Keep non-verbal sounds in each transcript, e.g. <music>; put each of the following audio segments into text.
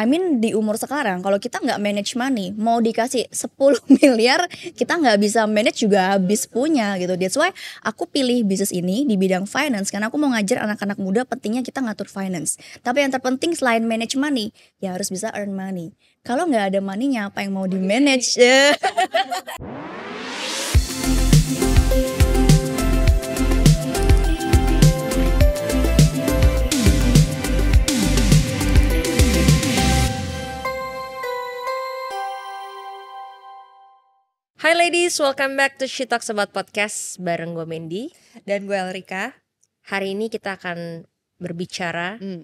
I mean di umur sekarang kalau kita nggak manage money, mau dikasih 10 <laughs> miliar kita nggak bisa manage juga habis punya gitu. That's why aku pilih bisnis ini di bidang finance karena aku mau ngajar anak-anak muda pentingnya kita ngatur finance. Tapi yang terpenting selain manage money, ya harus bisa earn money. Kalau nggak ada money apa yang mau di manage? <laughs> Hai ladies, welcome back to She Talks About Podcast bareng gue Mendy dan gue Elrika. Hari ini kita akan berbicara ngobrol hmm.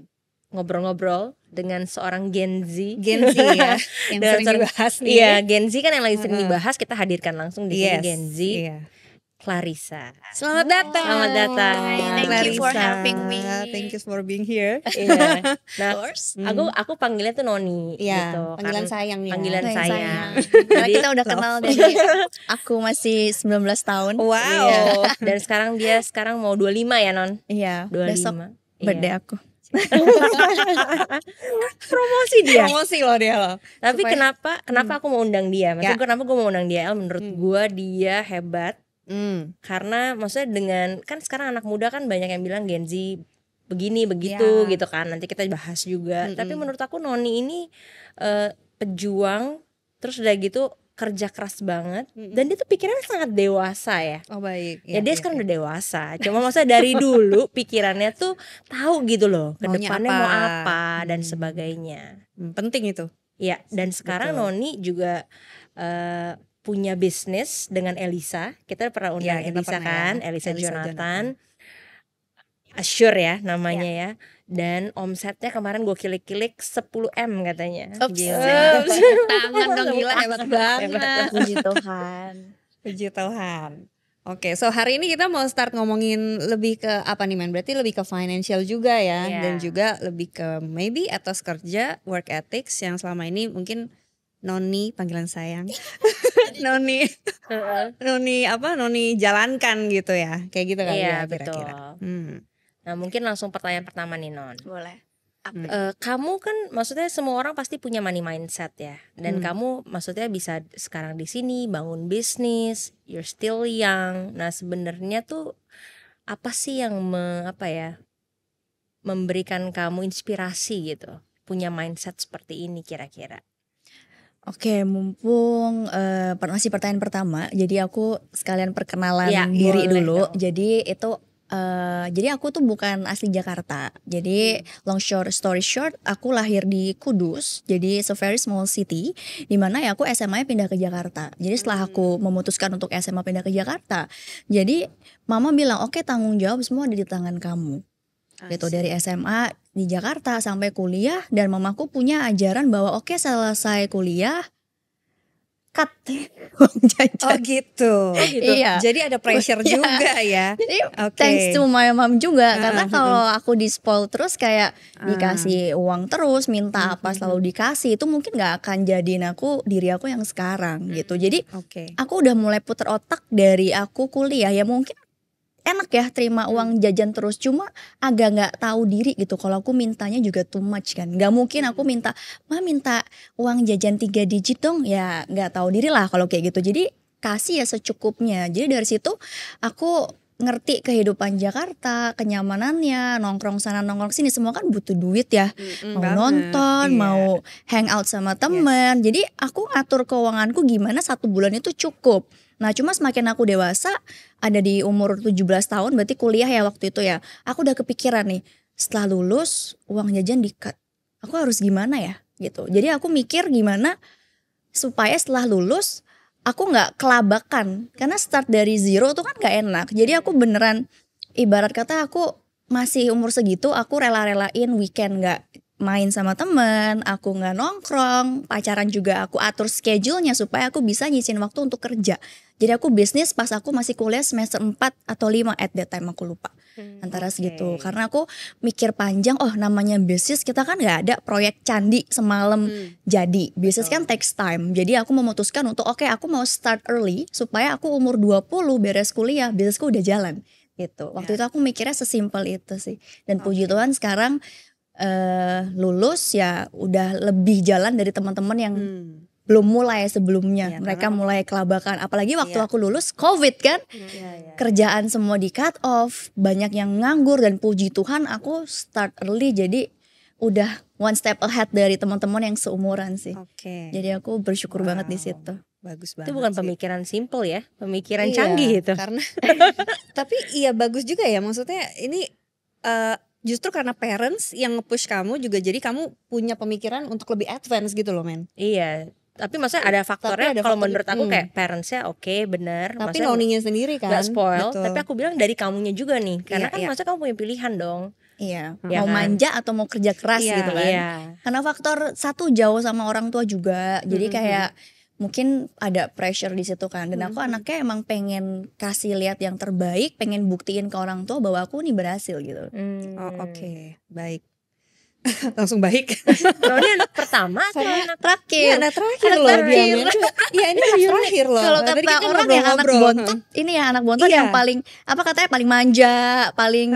ngobrol-ngobrol dengan seorang Gen Z. Gen Z ya, <laughs> yang sering dibahas nih. Iya, Gen Z kan yang lagi sering dibahas, kita hadirkan langsung di yes. sini Gen Z. Iya. Clarissa. Selamat datang. Selamat datang. Hi, thank Clarissa. you for having me. Thank you for being here. yeah. <laughs> Nah, of course. Aku aku hmm. panggilnya tuh Noni yeah, gitu. Panggilan sayang ya. Panggilan sayang. sayang. <laughs> Karena kita udah kenal dari <laughs> aku masih 19 tahun. Wow. Yeah. Dan sekarang dia sekarang mau 25 ya, Non? Iya. Yeah, 25. Besok iya. birthday aku. promosi dia promosi loh dia loh tapi Supaya, kenapa kenapa hmm. aku mau undang dia maksudnya ya. kenapa gue mau undang dia menurut hmm. gue dia hebat Hmm. Karena maksudnya dengan kan sekarang anak muda kan banyak yang bilang Gen Z begini begitu yeah. gitu kan. Nanti kita bahas juga. Mm -hmm. Tapi menurut aku Noni ini uh, pejuang terus udah gitu kerja keras banget mm -hmm. dan dia tuh pikirannya sangat dewasa ya. Oh baik. Ya, ya dia ya, sekarang ya. udah dewasa. Cuma maksudnya dari dulu <laughs> pikirannya tuh tahu gitu loh ke depannya mau apa hmm. dan sebagainya. Hmm, penting itu. Ya dan sekarang Betul. Noni juga uh, punya bisnis dengan Elisa. Kita pernah undang ya, Elisa ya. kan, ya. Elisa, Elisa Jonathan. Jonathan. Assure ya namanya ya. ya. Dan omsetnya kemarin gue kilik-kilik 10M katanya. Ups, gila. Ups. Tangan dong gila hebat banget. Puji Tuhan. Puji Tuhan. Oke, okay, so hari ini kita mau start ngomongin lebih ke apa nih man? Berarti lebih ke financial juga ya, yeah. dan juga lebih ke maybe atas kerja, work ethics yang selama ini mungkin Noni panggilan sayang iya. <laughs> Noni Noni apa Noni jalankan gitu ya kayak gitu kan iya, ya kira-kira hmm. nah mungkin langsung pertanyaan pertama nih Non boleh Hmm. Uh, kamu kan maksudnya semua orang pasti punya money mindset ya dan hmm. kamu maksudnya bisa sekarang di sini bangun bisnis you're still young nah sebenarnya tuh apa sih yang me, apa ya memberikan kamu inspirasi gitu punya mindset seperti ini kira-kira Oke, mumpung uh, masih pertanyaan pertama, jadi aku sekalian perkenalan ya, diri dulu. Dong. Jadi itu Uh, jadi aku tuh bukan asli Jakarta. Jadi hmm. long short story short, aku lahir di Kudus. Jadi so very small city. Dimana ya aku sma pindah ke Jakarta. Jadi setelah aku hmm. memutuskan untuk SMA pindah ke Jakarta, jadi mama bilang oke okay, tanggung jawab semua ada di tangan kamu. Asli. Gitu dari SMA di Jakarta sampai kuliah dan mamaku punya ajaran bahwa oke okay, selesai kuliah cut uang <laughs> jajan. Oh gitu. Oh, gitu. Iya. Jadi ada pressure oh, juga ya. <laughs> Jadi okay. thanks to my mom juga uh, karena uh, kalau ah. aku di spoil terus kayak uh, dikasih uang terus, minta uh, apa hmm, selalu hmm. dikasih itu mungkin nggak akan jadiin aku diri aku yang sekarang gitu. Jadi okay. aku udah mulai puter otak dari aku kuliah ya mungkin enak ya terima hmm. uang jajan terus cuma agak nggak tahu diri gitu kalau aku mintanya juga too much kan nggak mungkin aku hmm. minta mah minta uang jajan tiga digit dong ya nggak tahu diri lah kalau kayak gitu jadi kasih ya secukupnya jadi dari situ aku ngerti kehidupan Jakarta, kenyamanannya, nongkrong sana nongkrong sini semua kan butuh duit ya. Mm, mau banget. nonton, yeah. mau hangout sama temen. Yes. Jadi aku ngatur keuanganku gimana satu bulan itu cukup. Nah cuma semakin aku dewasa, ada di umur 17 tahun berarti kuliah ya waktu itu ya. Aku udah kepikiran nih, setelah lulus uang jajan di cut. Aku harus gimana ya gitu. Jadi aku mikir gimana supaya setelah lulus aku gak kelabakan. Karena start dari zero tuh kan gak enak. Jadi aku beneran ibarat kata aku masih umur segitu aku rela-relain weekend gak main sama temen, aku nggak nongkrong, pacaran juga aku atur schedule-nya supaya aku bisa nyisin waktu untuk kerja. Jadi aku bisnis pas aku masih kuliah semester 4 atau 5 at that time aku lupa. Hmm, Antara okay. segitu. Karena aku mikir panjang, oh namanya bisnis kita kan nggak ada proyek candi semalam hmm. jadi. Bisnis kan takes time. Jadi aku memutuskan untuk oke okay, aku mau start early supaya aku umur 20 beres kuliah, bisnisku udah jalan gitu. Waktu yeah. itu aku mikirnya sesimpel itu sih. Dan okay. puji Tuhan sekarang uh, lulus ya udah lebih jalan dari teman-teman yang hmm. belum mulai sebelumnya. Ya, Mereka karena... mulai kelabakan. Apalagi waktu ya. aku lulus COVID kan, ya, ya. kerjaan semua di cut off, banyak yang nganggur dan puji Tuhan aku start early jadi udah one step ahead dari teman-teman yang seumuran sih. Oke. Okay. Jadi aku bersyukur wow. banget di situ. Bagus banget. Itu bukan sih. pemikiran simple ya, pemikiran iya, canggih itu. Karena <laughs> tapi iya bagus juga ya maksudnya ini uh, justru karena parents yang nge-push kamu juga jadi kamu punya pemikiran untuk lebih advance gitu loh men iya tapi maksudnya ada faktornya faktor, kalau menurut aku hmm. kayak parentsnya oke okay, bener tapi noninya sendiri kan gak spoil Betul. tapi aku bilang dari kamunya juga nih iya, karena iya, kan iya. maksudnya kamu punya pilihan dong Iya, ya mau kan? manja atau mau kerja keras iya, gitu kan. Iya. Karena faktor satu jauh sama orang tua juga. Jadi mm -hmm. kayak mungkin ada pressure di situ kan dan aku hmm. anaknya emang pengen kasih lihat yang terbaik pengen buktiin ke orang tua bahwa aku nih berhasil gitu hmm. oh, oke okay. baik <laughs> langsung baik ini <laughs> anak pertama atau anak terakhir ya, anak terakhir anak loh terakhir. ya ini <laughs> anak terakhir loh kalau nah, kata orang orang yang anak bontot ini ya anak bontot iya. yang paling apa katanya paling manja paling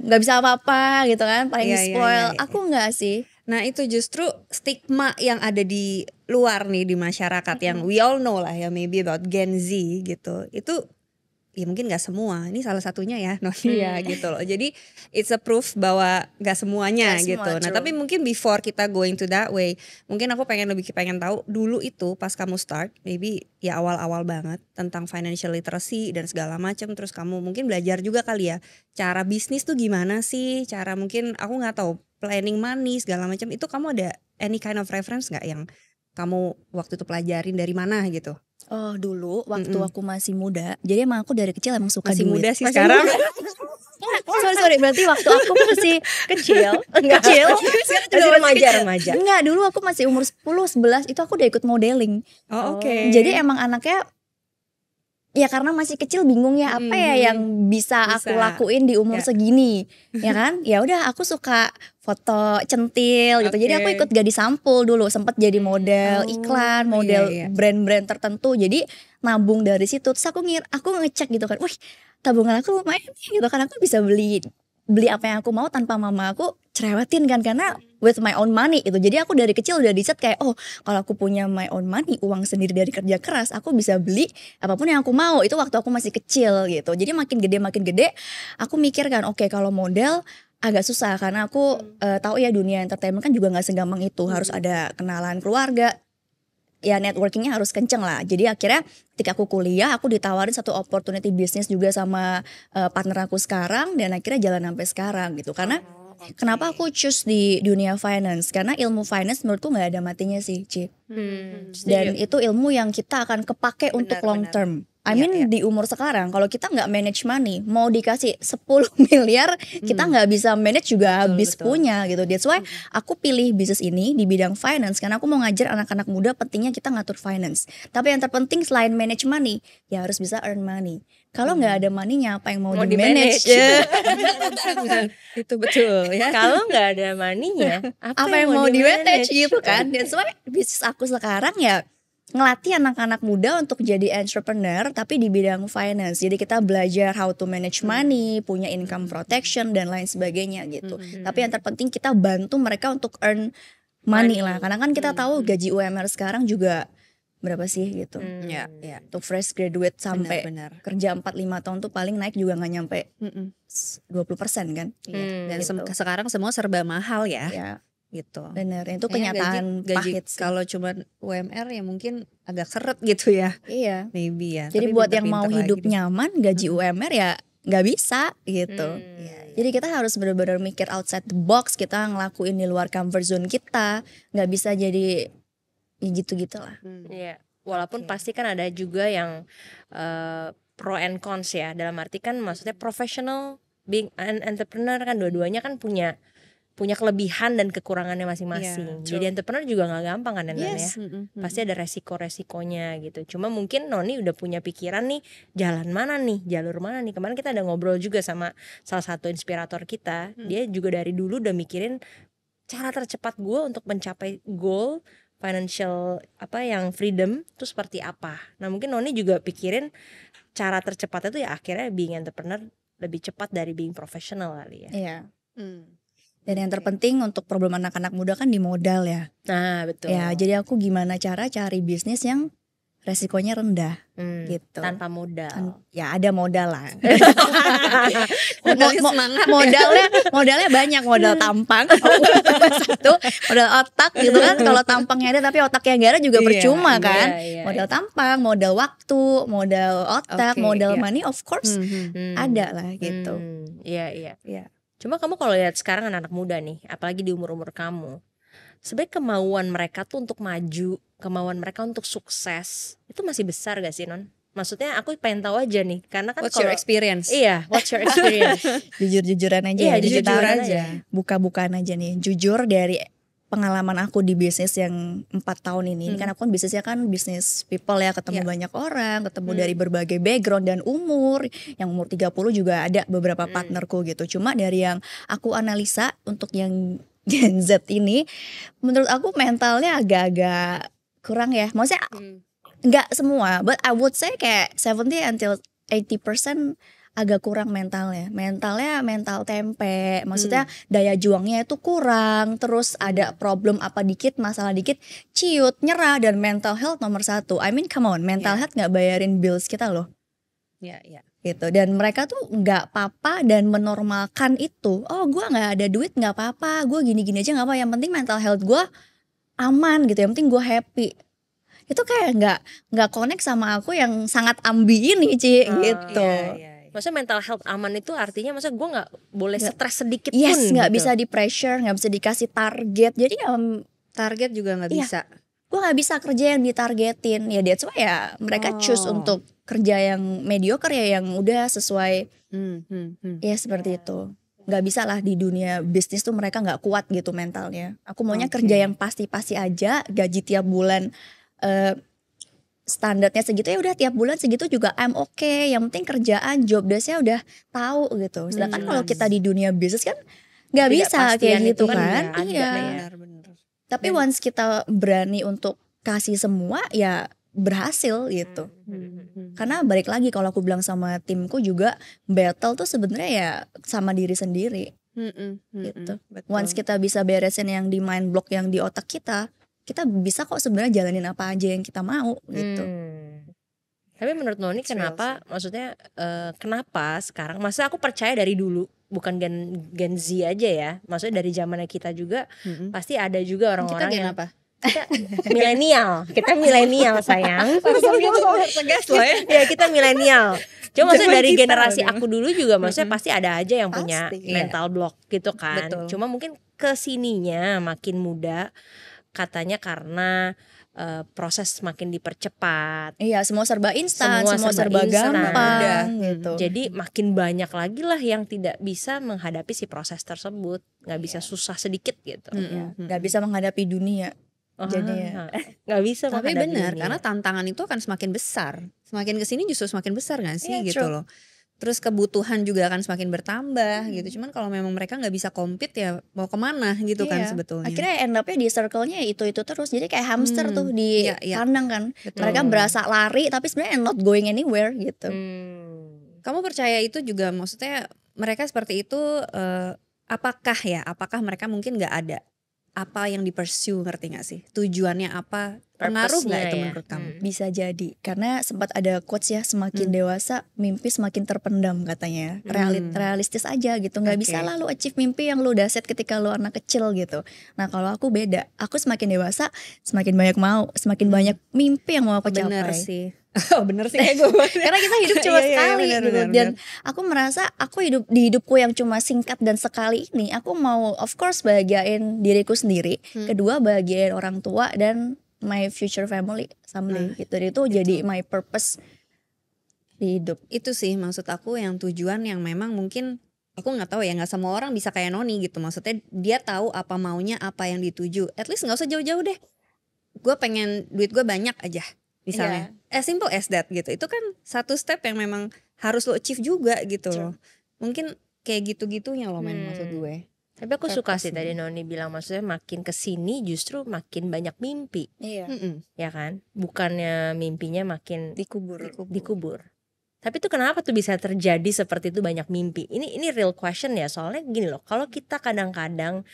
nggak bisa apa-apa gitu kan paling yeah, iya, iya, spoil yeah, yeah, yeah. aku nggak sih Nah itu justru stigma yang ada di luar nih di masyarakat yang we all know lah ya maybe about Gen Z gitu itu ya mungkin nggak semua ini salah satunya ya Novia ya, hmm. gitu loh jadi it's a proof bahwa nggak semuanya gak gitu semua, nah true. tapi mungkin before kita going to that way mungkin aku pengen lebih pengen tahu dulu itu pas kamu start maybe ya awal-awal banget tentang financial literacy dan segala macam terus kamu mungkin belajar juga kali ya cara bisnis tuh gimana sih cara mungkin aku nggak tahu planning money segala macam itu kamu ada any kind of reference nggak yang kamu waktu itu pelajarin dari mana gitu? Oh dulu waktu mm -mm. aku masih muda, jadi emang aku dari kecil emang suka masih duit. muda sih masih sekarang. Muda. sorry sorry berarti waktu aku masih kecil, <laughs> enggak kecil, masih remaja kecil. remaja. Enggak dulu aku masih umur 10 11 itu aku udah ikut modeling. Oh, oh. oke. Okay. Jadi emang anaknya ya karena masih kecil bingung ya apa hmm, ya yang bisa, bisa aku lakuin di umur ya. segini ya kan ya udah aku suka foto centil gitu. Jadi aku ikut gadis sampul dulu, sempat jadi model oh, iklan, iya, model iya, iya. brand-brand tertentu. Jadi nabung dari situ. Terus aku ngir, aku ngecek gitu kan. Wih, tabungan aku lumayan nih gitu kan. Aku bisa beli beli apa yang aku mau tanpa mama aku cerewetin kan karena with my own money itu Jadi aku dari kecil udah diset kayak oh kalau aku punya my own money uang sendiri dari kerja keras aku bisa beli apapun yang aku mau. Itu waktu aku masih kecil gitu. Jadi makin gede makin gede aku mikir kan oke okay, kalau model agak susah karena aku hmm. uh, tahu ya dunia entertainment kan juga nggak segampang itu hmm. harus ada kenalan keluarga ya networkingnya harus kenceng lah jadi akhirnya ketika aku kuliah aku ditawarin satu opportunity bisnis juga sama uh, partner aku sekarang dan akhirnya jalan sampai sekarang gitu karena oh, okay. kenapa aku choose di dunia finance karena ilmu finance menurutku nggak ada matinya sih Ci hmm. dan itu ilmu yang kita akan kepake benar, untuk long benar. term I iya, mean yeah. di umur sekarang kalau kita nggak manage money, mau dikasih 10 <laughs> miliar, hmm. kita nggak bisa manage juga betul, habis punya gitu. That's why hmm. aku pilih bisnis ini di bidang finance karena aku mau ngajar anak-anak muda pentingnya kita ngatur finance. Tapi yang terpenting selain manage money, ya harus bisa earn money. Kalau nggak hmm. ada maninya apa yang mau, mau di manage? Di <laughs> <laughs> itu betul ya. Kalau nggak ada maninya apa, apa yang, yang mau di manage gitu kan? That's why bisnis aku sekarang ya ngelatih anak-anak muda untuk jadi entrepreneur tapi di bidang finance. Jadi kita belajar how to manage money, punya income protection dan lain sebagainya gitu. Hmm. Tapi yang terpenting kita bantu mereka untuk earn money, money. lah. Karena kan kita hmm. tahu gaji UMR sekarang juga berapa sih gitu. Hmm. Ya, ya. Untuk fresh graduate sampai Bener-bener. kerja 4 5 tahun tuh paling naik juga nggak nyampe. Hmm. 20% kan. Hmm. Dan gitu. se sekarang semua serba mahal ya. ya gitu. Benar, itu kenyataan gaji, gaji pahit. Kalau cuma UMR ya mungkin agak seret gitu ya. Iya. Maybe ya. Jadi Tapi buat yang mau hidup lagi. nyaman, gaji UMR ya nggak bisa gitu. Hmm. Ya, ya. Jadi kita harus benar-benar mikir outside the box, kita ngelakuin di luar comfort zone kita, nggak bisa jadi ya gitu-gitu lah. Hmm. Iya. Walaupun okay. pasti kan ada juga yang uh, pro and cons ya. Dalam arti kan maksudnya professional being an entrepreneur kan dua-duanya kan punya punya kelebihan dan kekurangannya masing-masing. Yeah, Jadi entrepreneur juga nggak gampang kan yes. ya. Mm, mm, mm. Pasti ada resiko-resikonya gitu. Cuma mungkin Noni udah punya pikiran nih jalan mana nih, jalur mana nih. Kemarin kita ada ngobrol juga sama salah satu inspirator kita. Mm. Dia juga dari dulu udah mikirin cara tercepat gue untuk mencapai goal financial apa yang freedom itu seperti apa. Nah, mungkin Noni juga pikirin cara tercepatnya tuh ya akhirnya being entrepreneur lebih cepat dari being professional kali ya. Yeah. Mm. Dan yang terpenting untuk problem anak-anak muda kan di modal ya. Nah, betul. Ya, jadi aku gimana cara cari bisnis yang resikonya rendah hmm, gitu. Tanpa modal. ya ada modal lah. <laughs> modalnya semangat. Modalnya modalnya banyak modal tampang <laughs> oh. <laughs> satu, modal otak gitu kan. Kalau tampangnya ada tapi otaknya gak ada juga iya, percuma yeah, kan. Yeah, yeah, modal tampang, modal waktu, modal otak, okay, modal yeah. money of course mm -hmm, ada lah gitu. Hmm, iya, mm, iya. Yeah, yeah. Cuma kamu kalau lihat sekarang anak-anak muda nih, apalagi di umur-umur kamu, sebenarnya kemauan mereka tuh untuk maju, kemauan mereka untuk sukses, itu masih besar gak sih non? Maksudnya aku pengen tahu aja nih, karena kan what's kalo, your experience? Iya, what's your experience? <laughs> jujur-jujuran aja, iya, ya, jujur aja. Buka-bukaan aja nih, jujur dari pengalaman aku di bisnis yang empat tahun ini, kan hmm. kan aku kan bisnisnya kan bisnis people ya, ketemu yeah. banyak orang, ketemu hmm. dari berbagai background dan umur, yang umur 30 juga ada beberapa hmm. partnerku gitu. Cuma dari yang aku analisa untuk yang Gen Z ini, menurut aku mentalnya agak-agak kurang ya. Maksudnya hmm. semua, but I would say kayak 70 until 80 percent agak kurang mentalnya. Mentalnya mental tempe. Maksudnya hmm. daya juangnya itu kurang. Terus ada problem apa dikit, masalah dikit, ciut, nyerah dan mental health nomor satu. I mean come on, mental yeah. health nggak bayarin bills kita loh. Iya, yeah, iya. Yeah gitu dan mereka tuh nggak apa-apa dan menormalkan itu oh gue nggak ada duit nggak apa-apa gue gini-gini aja nggak apa yang penting mental health gue aman gitu yang penting gue happy itu kayak nggak nggak connect sama aku yang sangat ambi ini Ci oh, gitu Yeah, yeah maksudnya mental health aman itu artinya masa gue nggak boleh stres sedikit yes, nggak gitu. bisa di pressure nggak bisa dikasih target jadi um, target juga nggak iya, bisa gue nggak bisa kerja yang ditargetin ya dia why ya mereka oh. choose untuk kerja yang mediocre ya yang udah sesuai hmm, hmm, hmm. ya seperti yeah. itu nggak bisa lah di dunia bisnis tuh mereka nggak kuat gitu mentalnya aku maunya okay. kerja yang pasti-pasti aja gaji tiap bulan uh, standarnya segitu ya udah tiap bulan segitu juga I'm okay yang penting kerjaan job desknya udah tahu gitu sedangkan hmm, kalau kita di dunia bisnis kan nggak bisa kayak gitu kan, kan ya. iya benar, benar. tapi benar. once kita berani untuk kasih semua ya berhasil gitu hmm, hmm, hmm, karena balik lagi kalau aku bilang sama timku juga battle tuh sebenarnya ya sama diri sendiri mm -mm, gitu betul. once kita bisa beresin yang di mind block yang di otak kita kita bisa kok sebenarnya jalanin apa aja yang kita mau gitu hmm. tapi menurut Noni kenapa real, maksudnya uh, kenapa sekarang masa aku percaya dari dulu bukan gen gen Z aja ya maksudnya dari zamannya kita juga mm-hmm. pasti ada juga orang-orang yang apa kita milenial kita milenial sayang <laughs> gitu. ya iya, kita milenial Cuma maksudnya dari generasi ya. aku dulu juga maksudnya pasti ada aja yang punya mental block gitu kan. Cuma mungkin kesininya makin muda katanya karena e, proses makin dipercepat. Iya, semua serba instan, semua, semua serba, serba gampang gitu. Jadi makin banyak lagi lah yang tidak bisa menghadapi si proses tersebut, nggak bisa yeah. susah sedikit gitu. Mm -hmm. Nggak bisa menghadapi dunia. Oh, jadi ya. nggak bisa tapi benar karena tantangan itu akan semakin besar semakin kesini justru semakin besar nggak sih yeah, gitu true. loh terus kebutuhan juga akan semakin bertambah hmm. gitu cuman kalau memang mereka nggak bisa compete ya mau kemana gitu yeah. kan iya. sebetulnya akhirnya end upnya di circle-nya ya itu itu terus jadi kayak hamster hmm. tuh di yeah, yeah. kandang kan Betul. mereka berasa lari tapi sebenarnya not going anywhere gitu hmm. kamu percaya itu juga maksudnya mereka seperti itu uh, apakah ya apakah mereka mungkin nggak ada apa yang di pursue ngerti gak sih tujuannya apa pengaruh nggak itu ya? menurut kamu? Hmm. Bisa jadi karena sempat ada quotes ya semakin hmm. dewasa mimpi semakin terpendam katanya. Hmm. Realit hmm. realistis aja gitu nggak okay. bisa lah lu achieve mimpi yang lu udah set ketika lu anak kecil gitu. Nah kalau aku beda, aku semakin dewasa semakin banyak mau, semakin hmm. banyak mimpi yang mau aku capai. Bener sih. <laughs> Oh bener sih kayak gue <laughs> Karena kita hidup cuma iya, iya, iya sekali iya, bener, gitu bener, Dan bener. aku merasa aku hidup di hidupku yang cuma singkat dan sekali ini Aku mau of course bahagiain diriku sendiri hmm. Kedua bahagiain orang tua dan my future family someday nah, hmm. gitu. Itu, itu jadi my purpose di hidup. Itu sih maksud aku yang tujuan yang memang mungkin aku nggak tahu ya nggak semua orang bisa kayak Noni gitu maksudnya dia tahu apa maunya apa yang dituju at least nggak usah jauh-jauh deh gue pengen duit gue banyak aja misalnya yeah. as simple as that gitu itu kan satu step yang memang harus lo achieve juga gitu mungkin kayak gitu-gitunya loh main hmm. maksud gue tapi aku suka sih tadi Noni bilang maksudnya makin kesini justru makin banyak mimpi. Iya. Mm -mm. Ya kan? Bukannya mimpinya makin dikubur. Dikubur. dikubur. Tapi itu kenapa tuh bisa terjadi seperti itu banyak mimpi? Ini ini real question ya soalnya gini loh. Kalau kita kadang-kadang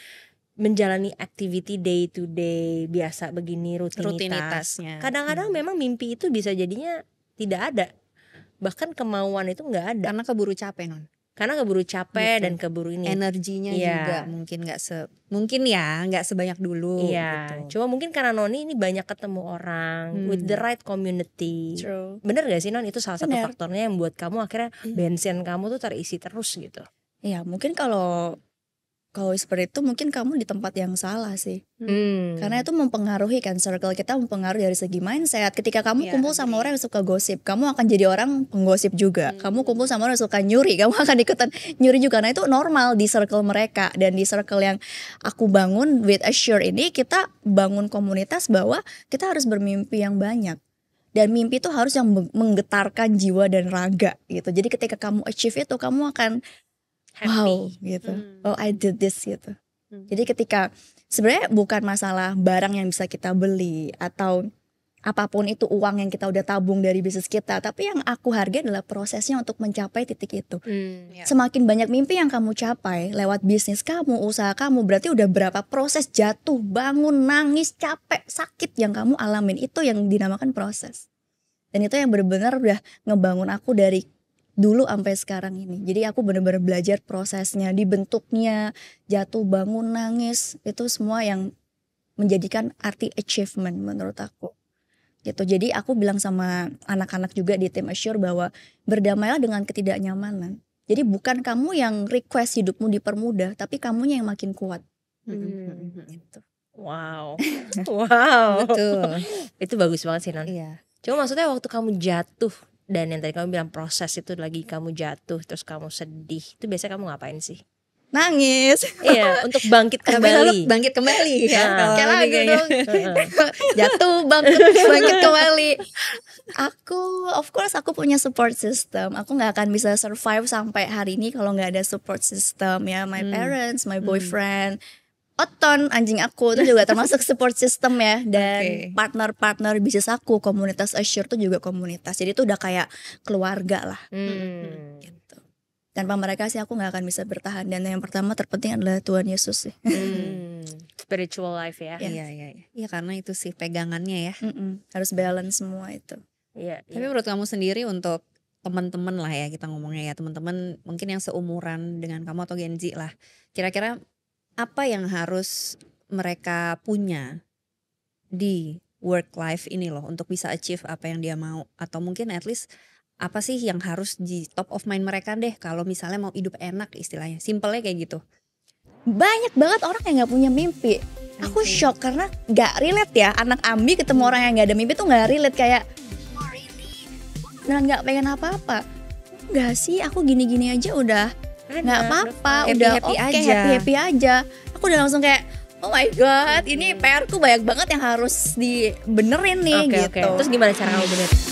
menjalani activity day to day biasa begini rutinitas, rutinitasnya. Kadang-kadang hmm. memang mimpi itu bisa jadinya tidak ada. Bahkan kemauan itu nggak ada. Karena keburu capek non karena keburu capek Betul. Gitu. dan keburu ini energinya ya. juga mungkin nggak se mungkin ya nggak sebanyak dulu iya. gitu. cuma mungkin karena Noni ini banyak ketemu orang hmm. with the right community True. bener gak sih Non itu salah bener. satu faktornya yang buat kamu akhirnya hmm. bensin kamu tuh terisi terus gitu Iya mungkin kalau kalau seperti itu mungkin kamu di tempat yang salah sih. Hmm. Karena itu mempengaruhi kan circle kita mempengaruhi dari segi mindset. Ketika kamu yeah, kumpul sama orang yang suka gosip, kamu akan jadi orang penggosip juga. Hmm. Kamu kumpul sama orang yang suka nyuri, kamu <laughs> akan ikutan nyuri juga. Nah, itu normal di circle mereka dan di circle yang aku bangun with Assure ini kita bangun komunitas bahwa kita harus bermimpi yang banyak dan mimpi itu harus yang menggetarkan jiwa dan raga gitu. Jadi ketika kamu achieve itu kamu akan happy. wow gitu hmm. oh I did this gitu hmm. jadi ketika sebenarnya bukan masalah barang yang bisa kita beli atau apapun itu uang yang kita udah tabung dari bisnis kita tapi yang aku hargai adalah prosesnya untuk mencapai titik itu hmm, yeah. semakin banyak mimpi yang kamu capai lewat bisnis kamu usaha kamu berarti udah berapa proses jatuh bangun nangis capek sakit yang kamu alamin itu yang dinamakan proses dan itu yang benar-benar udah ngebangun aku dari dulu sampai sekarang ini. Jadi aku benar-benar belajar prosesnya, dibentuknya, jatuh bangun, nangis, itu semua yang menjadikan arti achievement menurut aku. Gitu. Jadi aku bilang sama anak-anak juga di tim Assure bahwa berdamailah dengan ketidaknyamanan. Jadi bukan kamu yang request hidupmu dipermudah, tapi kamunya yang makin kuat. Hmm. hmm. Gitu. Wow, <laughs> wow, betul. itu bagus banget sih Nan. Iya. Cuma maksudnya waktu kamu jatuh dan yang tadi kamu bilang proses itu lagi kamu jatuh terus kamu sedih itu biasanya kamu ngapain sih nangis iya <laughs> untuk bangkit kembali bangkit kembali ya nah, kayak lagu dong gitu. <laughs> jatuh bangkit bangkit kembali aku of course aku punya support system aku nggak akan bisa survive sampai hari ini kalau nggak ada support system ya my hmm. parents my hmm. boyfriend hmm Oton anjing aku itu juga termasuk support system ya dan partner-partner okay. bisnis aku komunitas Assure itu juga komunitas jadi itu udah kayak keluarga lah hmm. hmm. gitu. tanpa mereka sih aku nggak akan bisa bertahan dan yang pertama terpenting adalah Tuhan Yesus sih hmm. <laughs> spiritual life ya iya. Iya, iya iya iya karena itu sih pegangannya ya mm -mm. harus balance semua itu Iya. Yeah, tapi yeah. menurut kamu sendiri untuk teman-teman lah ya kita ngomongnya ya teman-teman mungkin yang seumuran dengan kamu atau Genji lah kira-kira apa yang harus mereka punya di work life ini loh untuk bisa achieve apa yang dia mau atau mungkin at least apa sih yang harus di top of mind mereka deh kalau misalnya mau hidup enak istilahnya simpelnya kayak gitu banyak banget orang yang nggak punya mimpi aku shock karena nggak relate ya anak ambi ketemu orang yang nggak ada mimpi tuh nggak relate kayak nah, nggak pengen apa-apa nggak sih aku gini-gini aja udah nggak kan? apa-apa udah happy okay, aja happy happy aja aku udah langsung kayak Oh my god, ini PR ku banyak banget yang harus dibenerin nih okay, gitu. Okay. Terus gimana cara kamu benerin?